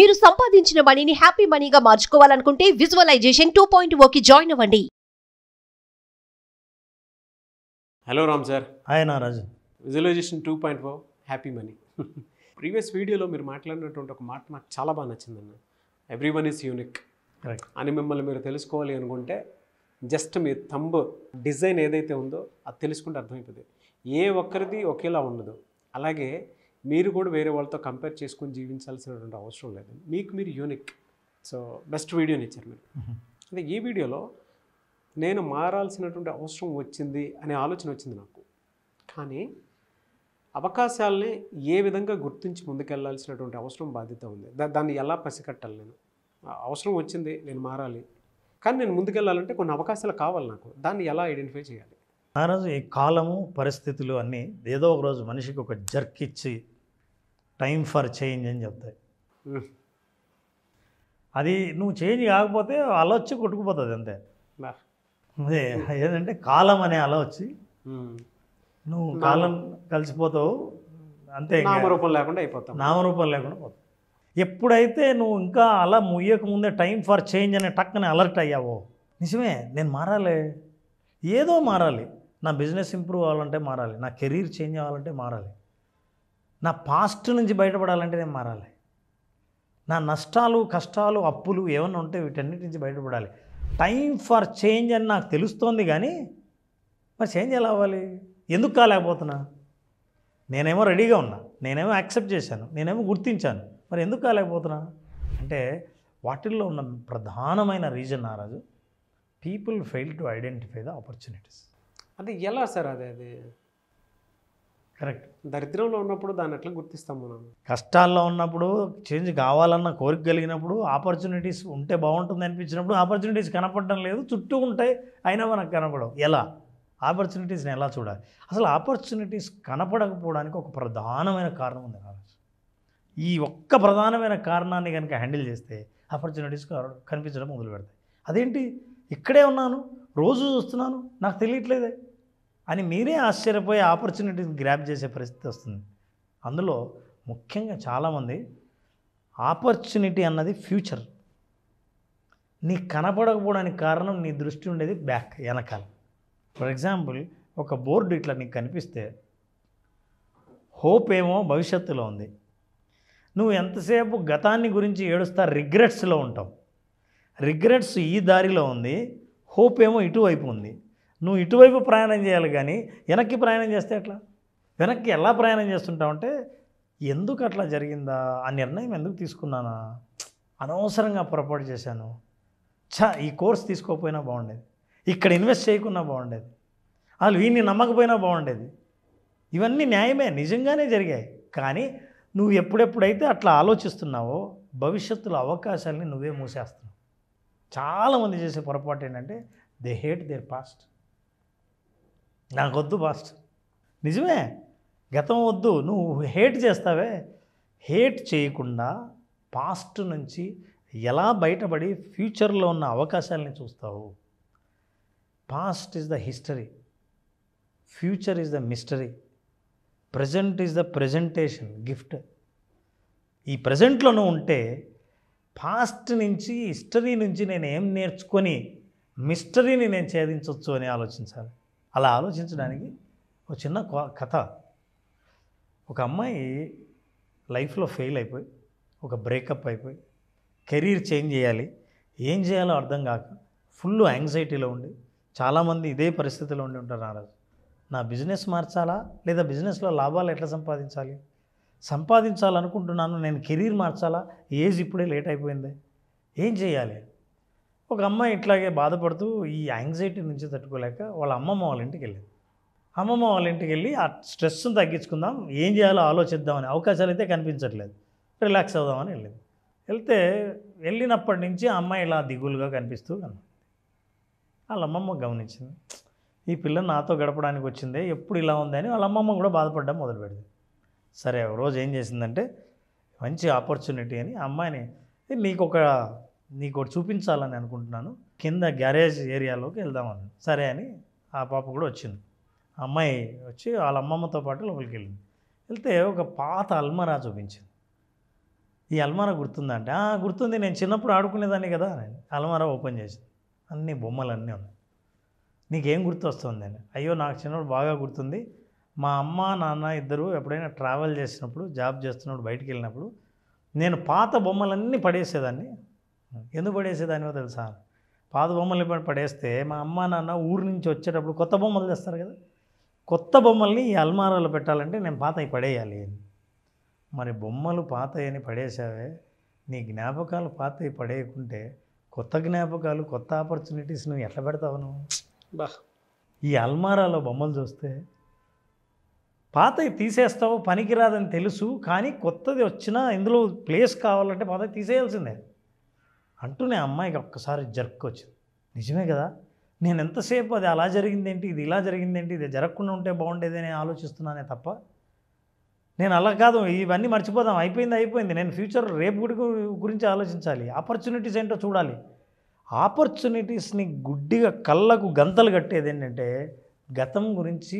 మీరు సంపాదించిన మనీని హ్యాపీ మనీగా మార్చుకోవాలనుకుంటే విజువలైజేషన్ టూ పాయింట్ ఓకి జాయిన్ అవ్వండి hello Ram sir hi Raju visualisation two point O happy money previous వీడియోలో మీరు మాట్లాడినటువంటి ఒక మాట నాకు చాలా బాగా నచ్చిందన్న ఎవ్రీ వన్ ఈస్ యూనిక్ అని మిమ్మల్ని మీరు తెలుసుకోవాలి అనుకుంటే జస్ట్ మీ తంబు డిజైన్ ఏదైతే ఉందో అది తెలుసుకుంటే అర్థమైపోతుంది ఏ ఒక్కరిది ఒకేలా ఉండదు అలాగే మీరు కూడా వేరే వాళ్ళతో కంపేర్ చేసుకొని జీవించాల్సినటువంటి అవసరం లేదు మీకు మీరు యూనిక్ సో బెస్ట్ వీడియోని ఇచ్చారు మీరు అంటే ఈ వీడియోలో నేను మారాల్సినటువంటి అవసరం వచ్చింది అనే ఆలోచన వచ్చింది నాకు కానీ అవకాశాలని ఏ విధంగా గుర్తించి ముందుకెళ్లాల్సినటువంటి అవసరం బాధ్యత ఉంది దాన్ని ఎలా పసికట్టాలి నేను అవసరం వచ్చింది నేను మారాలి కానీ నేను ముందుకెళ్ళాలంటే కొన్ని అవకాశాలు కావాలి నాకు దాన్ని ఎలా ఐడెంటిఫై చేయాలి ఆ రోజు ఈ కాలము పరిస్థితులు అన్నీ ఏదో ఒక రోజు మనిషికి ఒక జర్క్ ఇచ్చి టైం ఫర్ చేంజ్ అని చెప్తాయి అది నువ్వు చేంజ్ కాకపోతే అలా వచ్చి కొట్టుకుపోతుంది అంతే అదే ఏంటంటే కాలం అనే అలా వచ్చి నువ్వు కాలం కలిసిపోతావు అంతే నామరూపం లేకుండా అయిపోతావు నామరూపం లేకుండా పోతావు ఎప్పుడైతే నువ్వు ఇంకా అలా ముయ్యక ముందే టైం ఫర్ చేంజ్ అనే టక్కనే అలర్ట్ అయ్యావో నిజమే నేను మారాలి ఏదో మారాలి నా బిజినెస్ ఇంప్రూవ్ అవ్వాలంటే మారాలి నా కెరీర్ చేంజ్ అవ్వాలంటే మారాలి నా పాస్ట్ నుంచి బయటపడాలంటే నేను మారాలి నా నష్టాలు కష్టాలు అప్పులు ఏమైనా ఉంటే వీటన్నిటి నుంచి బయటపడాలి టైం ఫర్ చేంజ్ అని నాకు తెలుస్తోంది కానీ మరి చేంజ్ ఎలా అవ్వాలి ఎందుకు కాలేకపోతున్నా నేనేమో రెడీగా ఉన్నా నేనేమో యాక్సెప్ట్ చేశాను నేనేమో గుర్తించాను మరి ఎందుకు కాలేకపోతున్నా అంటే వాటిల్లో ఉన్న ప్రధానమైన రీజన్ నారాజు people fail to identify the opportunities అది ఎలా సార్ అది అది కరెక్ట్ దరిద్రంలో ఉన్నప్పుడు దాన్ని ఎట్లా గుర్తిస్తాం మనం కష్టాల్లో ఉన్నప్పుడు చేంజ్ కావాలన్న కోరిక కలిగినప్పుడు ఆపర్చునిటీస్ ఉంటే బాగుంటుంది అనిపించినప్పుడు ఆపర్చునిటీస్ కనపడడం లేదు చుట్టూ ఉంటాయి అయినా మనకు కనపడవు ఎలా ఆపర్చునిటీస్ని ఎలా చూడాలి అసలు ఆపర్చునిటీస్ కనపడకపోవడానికి ఒక ప్రధానమైన కారణం ఉంది రాజు ఈ ఒక్క ప్రధానమైన కారణాన్ని కనుక హ్యాండిల్ చేస్తే ఆపర్చునిటీస్ కనిపించడం మొదలు పెడతాయి అదేంటి ఇక్కడే ఉన్నాను రోజు చూస్తున్నాను నాకు తెలియట్లేదే అని మీరే ఆశ్చర్యపోయే ఆపర్చునిటీని గ్రాప్ చేసే పరిస్థితి వస్తుంది అందులో ముఖ్యంగా చాలామంది ఆపర్చునిటీ అన్నది ఫ్యూచర్ నీ కనపడకపోవడానికి కారణం నీ దృష్టి ఉండేది బ్యాక్ వెనకాల ఫర్ ఎగ్జాంపుల్ ఒక బోర్డు ఇట్లా నీకు కనిపిస్తే హోప్ ఏమో భవిష్యత్తులో ఉంది నువ్వు ఎంతసేపు గతాన్ని గురించి ఏడుస్తా రిగ్రెట్స్లో ఉంటావు రిగ్రెట్స్ ఈ దారిలో ఉంది హోప్ ఏమో ఇటువైపు ఉంది నువ్వు ఇటువైపు ప్రయాణం చేయాలి కానీ వెనక్కి ప్రయాణం చేస్తే ఎట్లా వెనక్కి ఎలా ప్రయాణం అంటే ఎందుకు అట్లా జరిగిందా ఆ నిర్ణయం ఎందుకు తీసుకున్నానా అనవసరంగా పొరపాటు చేశాను ఛా ఈ కోర్స్ తీసుకోకపోయినా బాగుండేది ఇక్కడ ఇన్వెస్ట్ చేయకున్నా బాగుండేది అసలు వీడిని నమ్మకపోయినా బాగుండేది ఇవన్నీ న్యాయమే నిజంగానే జరిగాయి కానీ నువ్వు ఎప్పుడెప్పుడైతే అట్లా ఆలోచిస్తున్నావో భవిష్యత్తులో అవకాశాలని నువ్వే మూసేస్తున్నావు చాలామంది చేసే పొరపాటు ఏంటంటే దే హేట్ దేర్ పాస్ట్ నాకు వద్దు పాస్ట్ నిజమే గతం వద్దు నువ్వు హేట్ చేస్తావే హేట్ చేయకుండా పాస్ట్ నుంచి ఎలా బయటపడి ఫ్యూచర్లో ఉన్న అవకాశాలని చూస్తావు past is the history future is the mystery present is the presentation gift ఈ ప్రజెంట్లోనూ ఉంటే పాస్ట్ నుంచి హిస్టరీ నుంచి నేను ఏం నేర్చుకొని మిస్టరీని నేను ఛేదించవచ్చు అని ఆలోచించాలి అలా ఆలోచించడానికి ఒక చిన్న కథ ఒక అమ్మాయి లైఫ్లో ఫెయిల్ అయిపోయి ఒక బ్రేకప్ అయిపోయి కెరీర్ చేంజ్ చేయాలి ఏం చేయాలో అర్థం కాక ఫుల్ యాంగ్జైటీలో ఉండి చాలామంది ఇదే పరిస్థితిలో ఉండి ఉంటారు నారాజు నా బిజినెస్ మార్చాలా లేదా బిజినెస్లో లాభాలు ఎట్లా సంపాదించాలి సంపాదించాలనుకుంటున్నాను నేను కెరీర్ మార్చాలా ఏజ్ ఇప్పుడే లేట్ అయిపోయింది ఏం చేయాలి ఒక అమ్మాయి ఇట్లాగే బాధపడుతూ ఈ యాంగ్జైటీ నుంచి తట్టుకోలేక వాళ్ళ అమ్మమ్మ వాళ్ళ ఇంటికి వెళ్ళింది అమ్మమ్మ వాళ్ళ ఇంటికి వెళ్ళి ఆ స్ట్రెస్ను తగ్గించుకుందాం ఏం చేయాలో ఆలోచిద్దామని అవకాశాలు అయితే కనిపించట్లేదు రిలాక్స్ అవుదామని వెళ్ళింది వెళ్తే వెళ్ళినప్పటి నుంచి అమ్మాయి ఇలా దిగులుగా కనిపిస్తూ కనబడింది వాళ్ళ అమ్మమ్మ గమనించింది ఈ పిల్ల నాతో గడపడానికి వచ్చిందే ఎప్పుడు ఇలా ఉందని వాళ్ళ అమ్మమ్మ కూడా బాధపడడం మొదలుపెడింది సరే రోజు ఏం చేసిందంటే మంచి ఆపర్చునిటీ అని అమ్మాయిని నీకు ఒక నీకు ఒకటి చూపించాలని అనుకుంటున్నాను కింద గ్యారేజ్ ఏరియాలోకి వెళ్దామని సరే అని ఆ పాప కూడా వచ్చింది అమ్మాయి వచ్చి వాళ్ళ అమ్మమ్మతో పాటు లోపలికి వెళ్ళింది వెళ్తే ఒక పాత అల్మరా చూపించింది ఈ అల్మారా గుర్తుందంటే గుర్తుంది నేను చిన్నప్పుడు ఆడుకునేదాన్ని కదా అని అల్మారా ఓపెన్ చేసింది అన్ని బొమ్మలు అన్నీ ఉన్నాయి నీకేం గుర్తు వస్తుంది అని అయ్యో నాకు చిన్నప్పుడు బాగా గుర్తుంది మా అమ్మ నాన్న ఇద్దరు ఎప్పుడైనా ట్రావెల్ చేసినప్పుడు జాబ్ చేస్తున్నప్పుడు బయటికి వెళ్ళినప్పుడు నేను పాత బొమ్మలన్నీ పడేసేదాన్ని ఎందుకు పడేసే దానివో తెలుసా పాత బొమ్మల్ని పడేస్తే మా అమ్మ నాన్న ఊరు నుంచి వచ్చేటప్పుడు కొత్త బొమ్మలు తెస్తారు కదా కొత్త బొమ్మల్ని ఈ అల్మారాలో పెట్టాలంటే నేను పాతవి పడేయాలి మరి బొమ్మలు పాతయని పడేసావే నీ జ్ఞాపకాలు పాతవి పడేయకుంటే కొత్త జ్ఞాపకాలు కొత్త ఆపర్చునిటీస్ నువ్వు ఎట్లా పెడతావు నువ్వు బా ఈ అల్మారాలో బొమ్మలు చూస్తే పాతవి తీసేస్తావు పనికిరాదని తెలుసు కానీ కొత్తది వచ్చినా ఇందులో ప్లేస్ కావాలంటే పాతవి తీసేయాల్సిందే అంటూనే అమ్మాయికి ఒక్కసారి జర్క్ వచ్చింది నిజమే కదా నేను ఎంతసేపు అది అలా జరిగిందేంటి ఇది ఇలా జరిగిందేంటి ఇది జరగకుండా ఉంటే బాగుండేది అని ఆలోచిస్తున్నానే తప్ప నేను అలా కాదు ఇవన్నీ మర్చిపోదాం అయిపోయింది అయిపోయింది నేను ఫ్యూచర్ రేపు గురించి ఆలోచించాలి ఆపర్చునిటీస్ ఏంటో చూడాలి ఆపర్చునిటీస్ని గుడ్డిగా కళ్ళకు గంతలు కట్టేది ఏంటంటే గతం గురించి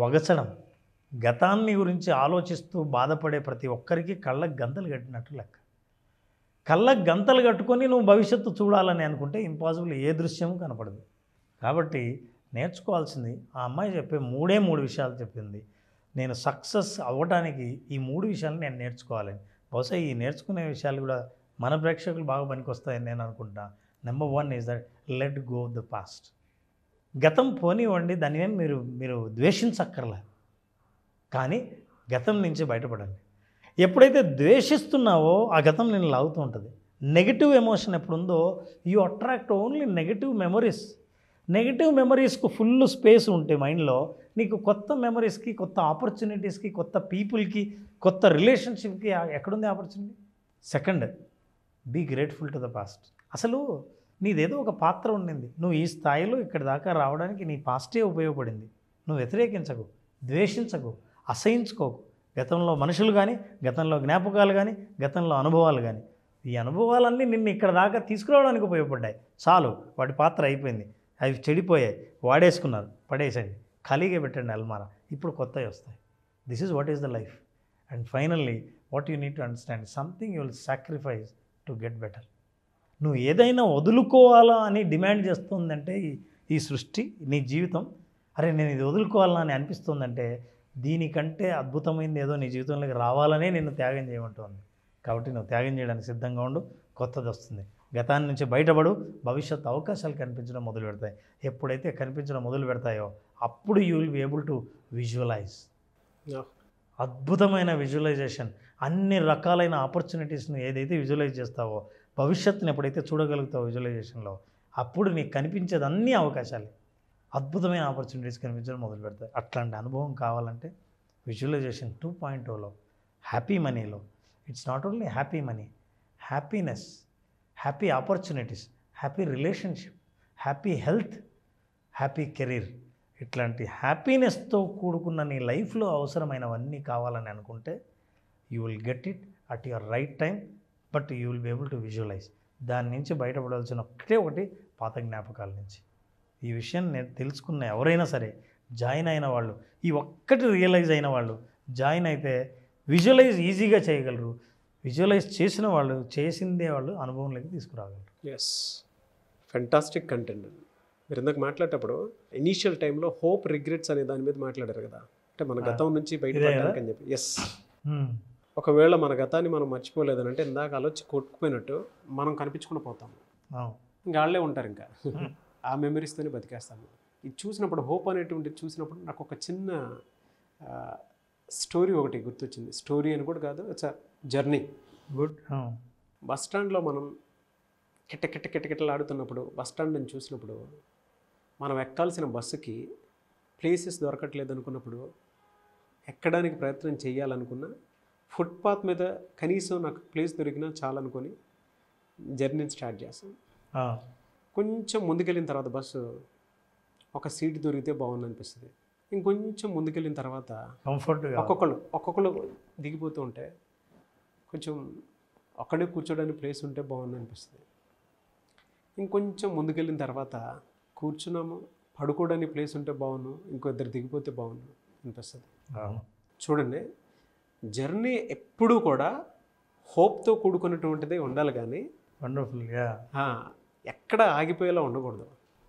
వగచడం గతాన్ని గురించి ఆలోచిస్తూ బాధపడే ప్రతి ఒక్కరికి కళ్ళకు గంతలు కట్టినట్టు లెక్క కళ్ళకు గంతలు కట్టుకొని నువ్వు భవిష్యత్తు చూడాలని అనుకుంటే ఇంపాసిబుల్ ఏ దృశ్యం కనపడదు కాబట్టి నేర్చుకోవాల్సింది ఆ అమ్మాయి చెప్పే మూడే మూడు విషయాలు చెప్పింది నేను సక్సెస్ అవ్వడానికి ఈ మూడు విషయాలు నేను నేర్చుకోవాలని బహుశా ఈ నేర్చుకునే విషయాలు కూడా మన ప్రేక్షకులు బాగా పనికొస్తాయని నేను అనుకుంటా number one is that let go the past గతం పోనివ్వండి దాన్ని మీరు మీరు ద్వేషించక్కర్లే కానీ గతం నుంచి బయటపడండి ఎప్పుడైతే ద్వేషిస్తున్నావో ఆ గతం నేను లాగుతూ ఉంటుంది నెగిటివ్ ఎమోషన్ ఎప్పుడుందో you attract only negative memories negative మెమరీస్కు ఫుల్ స్పేస్ ఉంటే మైండ్లో నీకు కొత్త మెమరీస్కి కొత్త ఆపర్చునిటీస్కి కొత్త పీపుల్కి కొత్త రిలేషన్షిప్కి ఎక్కడుంది opportunity second be grateful to the past అసలు నీదేదో ఒక పాత్ర ఉండింది నువ్వు ఈ స్థాయిలో ఇక్కడ దాకా రావడానికి నీ పాస్టే ఉపయోగపడింది నువ్వు వ్యతిరేకించకు ద్వేషించకు అసహించుకోకు గతంలో మనుషులు కానీ గతంలో జ్ఞాపకాలు కానీ గతంలో అనుభవాలు కానీ ఈ అనుభవాలన్నీ నిన్ను ఇక్కడ దాకా తీసుకురావడానికి ఉపయోగపడ్డాయి చాలు వాటి పాత్ర అయిపోయింది అవి చెడిపోయాయి వాడేసుకున్నారు పడేసండి ఖాళీగా పెట్టండి అల్మారా ఇప్పుడు కొత్తవి వస్తాయి this is what is the life and finally what you need to understand something you will sacrifice to get better నువ్వు ఏదైనా వదులుకోవాలా అని డిమాండ్ చేస్తుందంటే ఈ సృష్టి నీ జీవితం అరే నేను ఇది వదులుకోవాలా అని అనిపిస్తుందంటే దీనికంటే అద్భుతమైంది ఏదో నీ జీవితంలోకి రావాలనే నేను త్యాగం చేయమంటుంది కాబట్టి నువ్వు త్యాగం చేయడానికి సిద్ధంగా ఉండు కొత్తది వస్తుంది గతాన్ని నుంచి బయటపడు భవిష్యత్ అవకాశాలు కనిపించడం మొదలు పెడతాయి ఎప్పుడైతే కనిపించడం మొదలు పెడతాయో అప్పుడు you will be able to visualise అద్భుతమైన విజువలైజేషన్ అన్ని రకాలైన ఆపర్చునిటీస్ని ఏదైతే విజువలైజ్ చేస్తావో భవిష్యత్తుని ఎప్పుడైతే చూడగలుగుతావో విజువలైజేషన్లో అప్పుడు నీకు కనిపించేది అన్ని అవకాశాలే అద్భుతమైన ఆపర్చునిటీస్ కనిపించడం మొదలు పెడతాయి అట్లాంటి అనుభవం కావాలంటే విజువలైజేషన్ టూ పాయింట్ ఓలో హ్యాపీ మనీలో it's not only happy money happiness happy opportunities happy relationship happy health happy career ఇట్లాంటి హ్యాపీనెస్తో కూడుకున్న నీ లైఫ్లో అవసరమైనవన్నీ కావాలని అనుకుంటే you will get it at your right time but you will be able to visualise దాని నుంచి బయటపడాల్సిన ఒకటే ఒకటి పాత జ్ఞాపకాల నుంచి ఈ విషయం నేను తెలుసుకున్న ఎవరైనా సరే జాయిన్ అయిన వాళ్ళు ఈ ఒక్కటి రియలైజ్ అయిన వాళ్ళు జాయిన్ అయితే విజువలైజ్ ఈజీగా చేయగలరు విజువలైజ్ చేసిన వాళ్ళు చేసిందే వాళ్ళు అనుభవంలోకి తీసుకురాగలరు ఎస్ ఫెంటాస్టిక్ కంటెంట్ మీరు ఇందాక మాట్లాడేటప్పుడు ఇనీషియల్ టైంలో హోప్ రిగ్రెట్స్ అనే దాని మీద మాట్లాడారు కదా అంటే మన గతం నుంచి బయటపడడానికి అని చెప్పి ఎస్ ఒకవేళ మన గతాన్ని మనం మర్చిపోలేదని అంటే ఇందాక ఆలోచి కొట్టుకుపోయినట్టు మనం కనిపించుకుని పోతాము ఇంకా వాళ్ళే ఉంటారు ఇంకా ఆ మెమరీస్తోనే బతికేస్తాము ఇది చూసినప్పుడు హోప్ అనేటువంటిది చూసినప్పుడు నాకు ఒక చిన్న స్టోరీ ఒకటి గుర్తొచ్చింది స్టోరీ అని కూడా కాదు ఇట్స్ జర్నీ గుడ్ బస్ స్టాండ్లో మనం కిట్ట కిట్ట కిటకిటలాడుతున్నప్పుడు బస్ స్టాండ్ అని చూసినప్పుడు మనం ఎక్కాల్సిన బస్సుకి ప్లేసెస్ దొరకట్లేదు అనుకున్నప్పుడు ఎక్కడానికి ప్రయత్నం చేయాలనుకున్నా ఫుట్పాత్ మీద కనీసం నాకు ప్లేస్ దొరికినా చాలనుకొని జర్నీని స్టార్ట్ చేస్తాను కొంచెం ముందుకెళ్ళిన తర్వాత బస్సు ఒక సీట్ దొరికితే బాగుంది అనిపిస్తుంది ఇంకొంచెం ముందుకెళ్ళిన తర్వాత కంఫర్ట్ ఒక్కొక్కరు ఒక్కొక్కరు దిగిపోతూ ఉంటే కొంచెం అక్కడే కూర్చోడానికి ప్లేస్ ఉంటే బాగుంది అనిపిస్తుంది ఇంకొంచెం ముందుకెళ్ళిన తర్వాత కూర్చున్నాము పడుకోవడానికి ప్లేస్ ఉంటే బాగుండు ఇంకో ఇద్దరు దిగిపోతే బాగుండు అనిపిస్తుంది చూడండి జర్నీ ఎప్పుడూ కూడా హోప్తో కూడుకున్నటువంటిదే ఉండాలి కానీ వండర్ఫుల్గా ఎక్కడ ఆగిపోయేలా ఉండకూడదు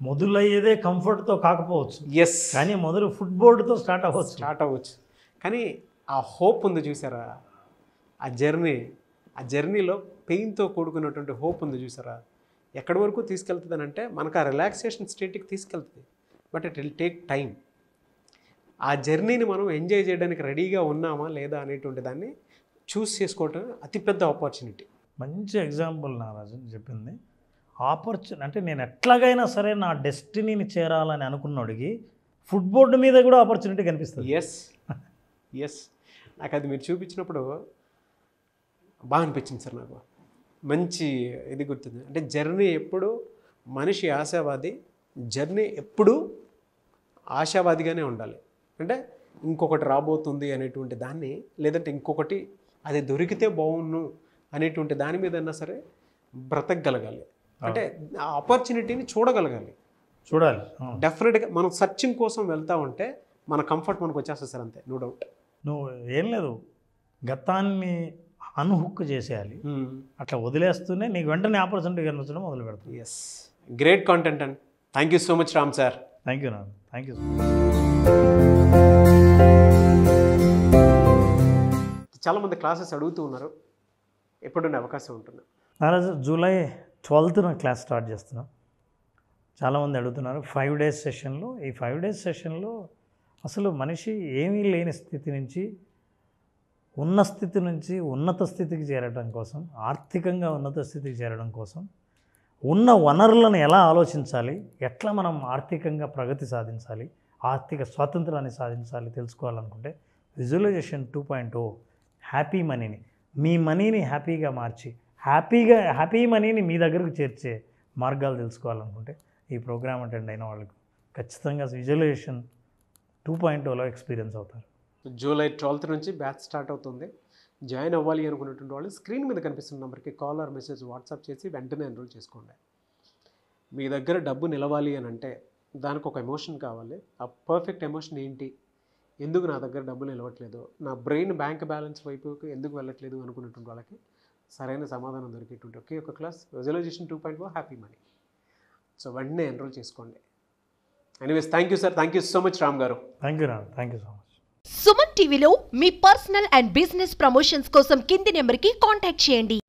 మొదలయ్యేదే కంఫర్ట్తో కాకపోవచ్చు ఎస్ కానీ మొదలు ఫుడ్ బోర్డుతో స్టార్ట్ అవ్వచ్చు స్టార్ట్ అవ్వచ్చు కానీ ఆ హోప్ ఉంది చూసారా ఆ జర్నీ ఆ జర్నీలో పెయిన్తో కూడుకున్నటువంటి హోప్ ఉంది చూసారా ఎక్కడి వరకు తీసుకెళ్తుంది అంటే మనకు ఆ రిలాక్సేషన్ స్టేట్కి తీసుకెళ్తుంది but it will take time ఆ జర్నీని మనం ఎంజాయ్ చేయడానికి రెడీగా ఉన్నామా లేదా అనేటువంటి దాన్ని చూస్ చేసుకోవటం అతిపెద్ద ఆపర్చునిటీ మంచి ఎగ్జాంపుల్ నారాజు చెప్పింది ఆపర్చునిటీ అంటే నేను ఎట్లాగైనా సరే నా డెస్టినీని చేరాలని అనుకున్నోడికి ఫుడ్ బోర్డు మీద కూడా ఆపర్చునిటీ కనిపిస్తుంది ఎస్ ఎస్ నాకు అది మీరు చూపించినప్పుడు బాగా అనిపించింది సార్ నాకు మంచి ఇది గుర్తుంది అంటే జర్నీ ఎప్పుడు మనిషి ఆశావాది జర్నీ ఎప్పుడు ఆశావాదిగానే ఉండాలి అంటే ఇంకొకటి రాబోతుంది అనేటువంటి దాన్ని లేదంటే ఇంకొకటి అది దొరికితే బాగుండు అనేటువంటి దాని మీద అయినా సరే బ్రతకగలగాలి అంటే ఆ ఆపర్చునిటీని చూడగలగాలి చూడాలి డెఫినెట్గా మనం సర్చింగ్ కోసం వెళ్తా ఉంటే మన కంఫర్ట్ మనకు వచ్చేస్తుంది సార్ అంతే నో డౌట్ నువ్వు ఏం లేదు గతాన్ని అన్హుక్ చేసేయాలి hmm. అట్లా వదిలేస్తూనే నీకు వెంటనే ఆపర్చునిటీ కనిపించడం మొదలు పెడతాను yes great content and thank you so much Ram sir thank you Ram thank you చాలామంది క్లాసెస్ అడుగుతూ ఉన్నారు ఎప్పుడున్న అవకాశం ఉంటుంది జూలై ట్వెల్త్న క్లాస్ స్టార్ట్ చేస్తున్నాం చాలామంది అడుగుతున్నారు ఫైవ్ డేస్ సెషన్లో ఈ ఫైవ్ డేస్ సెషన్లో అసలు మనిషి ఏమీ లేని స్థితి నుంచి ఉన్న స్థితి నుంచి ఉన్నత స్థితికి చేరడం కోసం ఆర్థికంగా ఉన్నత స్థితికి చేరడం కోసం ఉన్న వనరులను ఎలా ఆలోచించాలి ఎట్లా మనం ఆర్థికంగా ప్రగతి సాధించాలి ఆర్థిక స్వాతంత్రాన్ని సాధించాలి తెలుసుకోవాలనుకుంటే visualisation two point O happy మనీని మీ మనీని హ్యాపీగా మార్చి హ్యాపీగా హ్యాపీ మనీని మీ దగ్గరకు చేర్చే మార్గాలు తెలుసుకోవాలనుకుంటే ఈ ప్రోగ్రామ్ అటెండ్ అయిన వాళ్ళకు ఖచ్చితంగా విజువలైజేషన్ టూ పాయింట్ టూలో ఎక్స్పీరియన్స్ అవుతారు జూలై ట్వెల్త్ నుంచి బ్యాచ్ స్టార్ట్ అవుతుంది జాయిన్ అవ్వాలి అనుకున్నటువంటి వాళ్ళు స్క్రీన్ మీద కనిపిస్తున్న నెంబర్కి కాల్ ఆర్ మెసేజ్ వాట్సాప్ చేసి వెంటనే ఎన్రోల్ చేసుకోండి మీ దగ్గర డబ్బు నిలవాలి అని అంటే దానికి ఒక ఎమోషన్ కావాలి ఆ పర్ఫెక్ట్ ఎమోషన్ ఏంటి ఎందుకు నా దగ్గర డబ్బులు నిలవట్లేదు నా బ్రెయిన్ బ్యాంక్ బ్యాలెన్స్ వైపు ఎందుకు వెళ్ళట్లేదు అనుకున్నటువంటి వాళ్ళకి సరైన సమాధానం దొరికేటువంటి ఒకే ఒక class resolution two point happy money so వెంటనే ఎన్రోల్ చేసుకోండి anyways thank you sir thank you so much Ram garu thank you Ram thank you so much Suman టీవీలో మీ పర్సనల్ అండ్ బిజినెస్ ప్రమోషన్స్ కోసం కింది నెంబర్కి కాంటాక్ట్ చేయండి